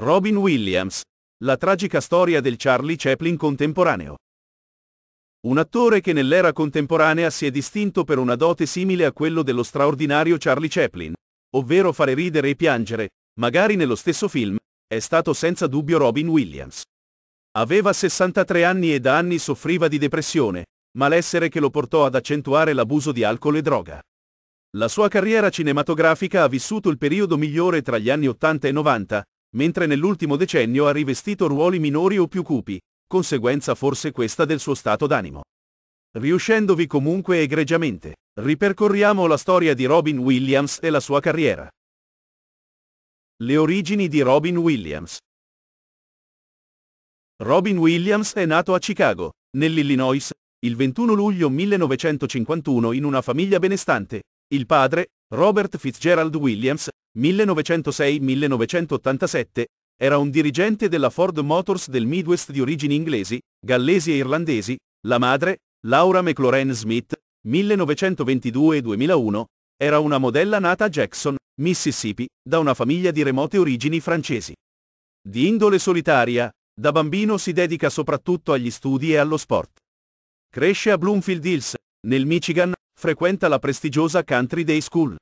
Robin Williams, la tragica storia del Charlie Chaplin contemporaneo. Un attore che nell'era contemporanea si è distinto per una dote simile a quello dello straordinario Charlie Chaplin, ovvero fare ridere e piangere, magari nello stesso film, è stato senza dubbio Robin Williams. Aveva 63 anni e da anni soffriva di depressione, malessere che lo portò ad accentuare l'abuso di alcol e droga. La sua carriera cinematografica ha vissuto il periodo migliore tra gli anni 80 e 90, mentre nell'ultimo decennio ha rivestito ruoli minori o più cupi, conseguenza forse questa del suo stato d'animo. Riuscendovi comunque egregiamente, ripercorriamo la storia di Robin Williams e la sua carriera. Le origini di Robin Williams Robin Williams è nato a Chicago, nell'Illinois, il 21 luglio 1951 in una famiglia benestante. Il padre, Robert Fitzgerald Williams, 1906-1987, era un dirigente della Ford Motors del Midwest di origini inglesi, gallesi e irlandesi, la madre, Laura McLaurin Smith, 1922-2001, era una modella nata a Jackson, Mississippi, da una famiglia di remote origini francesi. Di indole solitaria, da bambino si dedica soprattutto agli studi e allo sport. Cresce a Bloomfield Hills, nel Michigan, frequenta la prestigiosa Country Day School.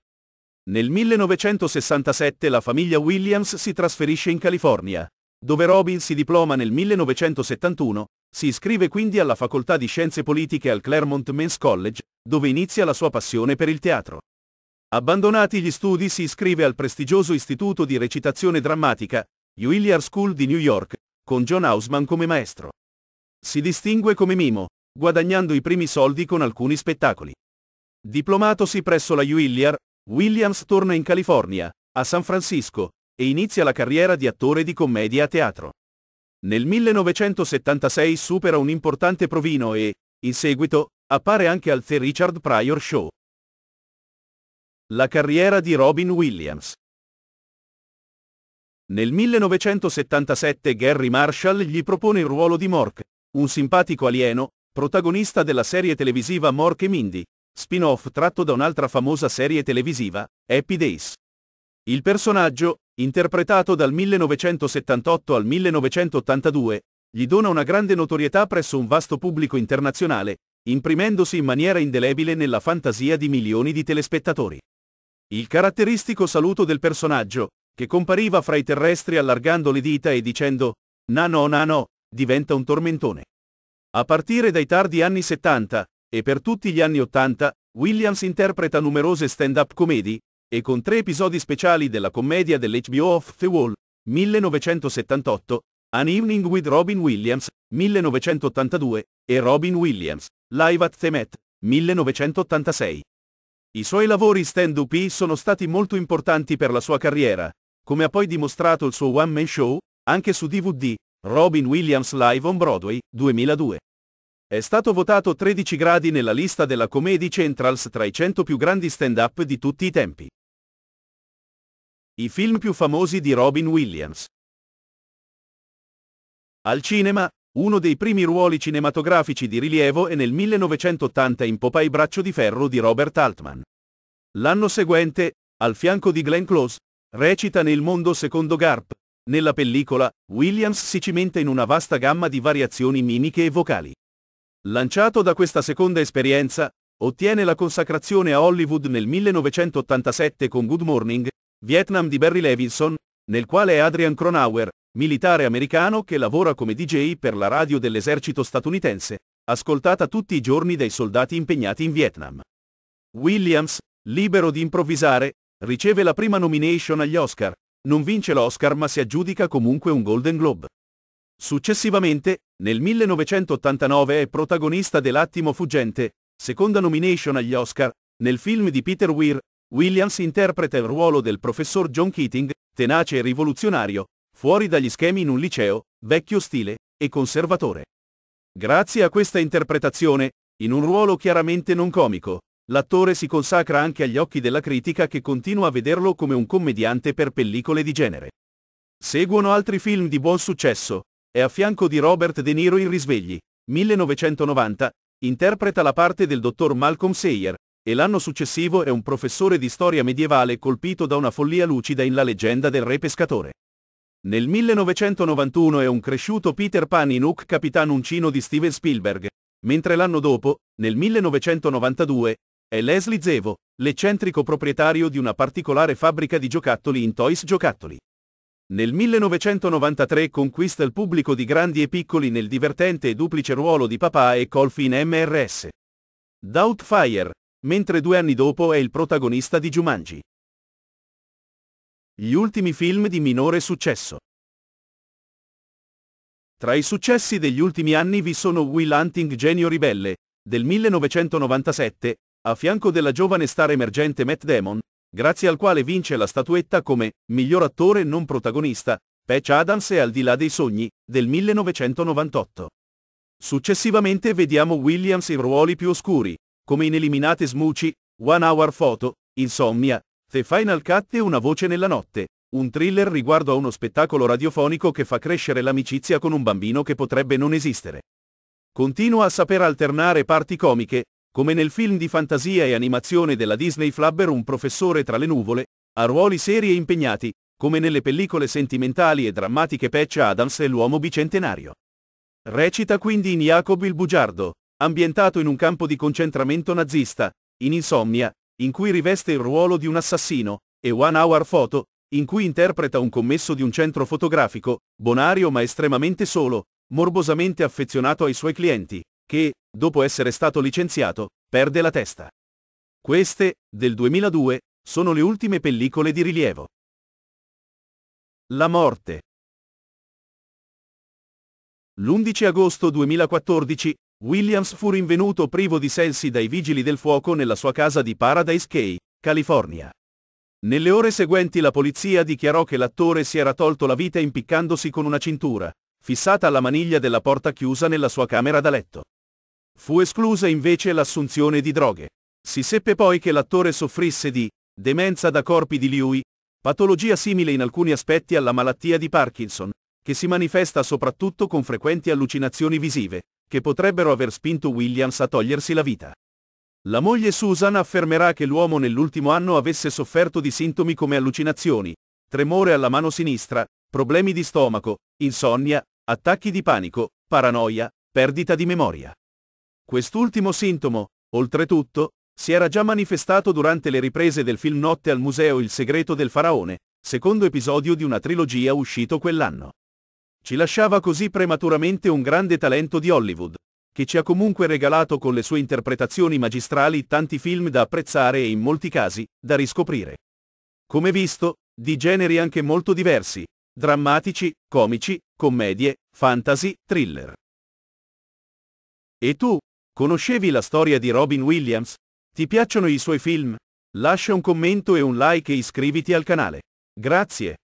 Nel 1967 la famiglia Williams si trasferisce in California, dove Robin si diploma nel 1971, si iscrive quindi alla facoltà di scienze politiche al Claremont Men's College, dove inizia la sua passione per il teatro. Abbandonati gli studi si iscrive al prestigioso istituto di recitazione drammatica, Juilliard School di New York, con John Hausman come maestro. Si distingue come mimo, guadagnando i primi soldi con alcuni spettacoli. Diplomatosi presso la Juilliard, Williams torna in California, a San Francisco, e inizia la carriera di attore di commedia a teatro. Nel 1976 supera un importante provino e, in seguito, appare anche al The Richard Pryor Show. La carriera di Robin Williams Nel 1977 Gary Marshall gli propone il ruolo di Mork, un simpatico alieno, protagonista della serie televisiva Mork e Mindy, spin-off tratto da un'altra famosa serie televisiva, Happy Days. Il personaggio, interpretato dal 1978 al 1982, gli dona una grande notorietà presso un vasto pubblico internazionale, imprimendosi in maniera indelebile nella fantasia di milioni di telespettatori. Il caratteristico saluto del personaggio, che compariva fra i terrestri allargando le dita e dicendo "Nano nano", diventa un tormentone. A partire dai tardi anni 70, e per tutti gli anni Ottanta, Williams interpreta numerose stand-up comedy, e con tre episodi speciali della commedia dell'HBO Off the Wall, 1978, An Evening with Robin Williams, 1982, e Robin Williams, Live at the Met, 1986. I suoi lavori stand-up sono stati molto importanti per la sua carriera, come ha poi dimostrato il suo one-man show, anche su DVD, Robin Williams Live on Broadway, 2002. È stato votato 13 gradi nella lista della Comedy Centrals tra i 100 più grandi stand-up di tutti i tempi. I film più famosi di Robin Williams. Al cinema, uno dei primi ruoli cinematografici di rilievo è nel 1980 in Popeye Braccio di Ferro di Robert Altman. L'anno seguente, al fianco di Glenn Close, recita nel mondo secondo Garp. Nella pellicola, Williams si cimenta in una vasta gamma di variazioni mimiche e vocali. Lanciato da questa seconda esperienza, ottiene la consacrazione a Hollywood nel 1987 con Good Morning, Vietnam di Barry Levinson, nel quale è Adrian Cronauer, militare americano che lavora come DJ per la radio dell'esercito statunitense, ascoltata tutti i giorni dai soldati impegnati in Vietnam. Williams, libero di improvvisare, riceve la prima nomination agli Oscar, non vince l'Oscar ma si aggiudica comunque un Golden Globe. Successivamente, nel 1989 è protagonista dell'Attimo Fuggente, seconda nomination agli Oscar, nel film di Peter Weir, Williams interpreta il ruolo del professor John Keating, tenace e rivoluzionario, fuori dagli schemi in un liceo, vecchio stile, e conservatore. Grazie a questa interpretazione, in un ruolo chiaramente non comico, l'attore si consacra anche agli occhi della critica che continua a vederlo come un commediante per pellicole di genere. Seguono altri film di buon successo, è a fianco di Robert De Niro in Risvegli, 1990, interpreta la parte del dottor Malcolm Sayer, e l'anno successivo è un professore di storia medievale colpito da una follia lucida in La leggenda del re pescatore. Nel 1991 è un cresciuto Peter Pan in Hook Capitan Uncino di Steven Spielberg, mentre l'anno dopo, nel 1992, è Leslie Zevo, l'eccentrico proprietario di una particolare fabbrica di giocattoli in Toys Giocattoli. Nel 1993 conquista il pubblico di grandi e piccoli nel divertente e duplice ruolo di papà e Colf in MRS. Doubtfire, mentre due anni dopo è il protagonista di Jumanji. Gli ultimi film di minore successo. Tra i successi degli ultimi anni vi sono Will Hunting Genio Ribelle, del 1997, a fianco della giovane star emergente Matt Damon, grazie al quale vince la statuetta come miglior attore non protagonista, Patch Adams e Al di là dei sogni, del 1998. Successivamente vediamo Williams in ruoli più oscuri, come in Eliminate Smuci, One Hour Photo, Insomnia, The Final Cut e Una voce nella notte, un thriller riguardo a uno spettacolo radiofonico che fa crescere l'amicizia con un bambino che potrebbe non esistere. Continua a saper alternare parti comiche, come nel film di fantasia e animazione della Disney Flubber un professore tra le nuvole, ha ruoli seri e impegnati, come nelle pellicole sentimentali e drammatiche Patch Adams e l'uomo bicentenario. Recita quindi in Jacob il bugiardo, ambientato in un campo di concentramento nazista, in Insomnia, in cui riveste il ruolo di un assassino, e One Hour Photo, in cui interpreta un commesso di un centro fotografico, bonario ma estremamente solo, morbosamente affezionato ai suoi clienti, che, dopo essere stato licenziato, perde la testa. Queste, del 2002, sono le ultime pellicole di rilievo. La morte. L'11 agosto 2014, Williams fu rinvenuto privo di sensi dai vigili del fuoco nella sua casa di Paradise Cay, California. Nelle ore seguenti la polizia dichiarò che l'attore si era tolto la vita impiccandosi con una cintura, fissata alla maniglia della porta chiusa nella sua camera da letto. Fu esclusa invece l'assunzione di droghe. Si seppe poi che l'attore soffrisse di demenza da corpi di Lewy, patologia simile in alcuni aspetti alla malattia di Parkinson, che si manifesta soprattutto con frequenti allucinazioni visive, che potrebbero aver spinto Williams a togliersi la vita. La moglie Susan affermerà che l'uomo nell'ultimo anno avesse sofferto di sintomi come allucinazioni, tremore alla mano sinistra, problemi di stomaco, insonnia, attacchi di panico, paranoia, perdita di memoria. Quest'ultimo sintomo, oltretutto, si era già manifestato durante le riprese del film Notte al Museo Il segreto del faraone, secondo episodio di una trilogia uscito quell'anno. Ci lasciava così prematuramente un grande talento di Hollywood, che ci ha comunque regalato con le sue interpretazioni magistrali tanti film da apprezzare e in molti casi, da riscoprire. Come visto, di generi anche molto diversi, drammatici, comici, commedie, fantasy, thriller. E tu, Conoscevi la storia di Robin Williams? Ti piacciono i suoi film? Lascia un commento e un like e iscriviti al canale. Grazie.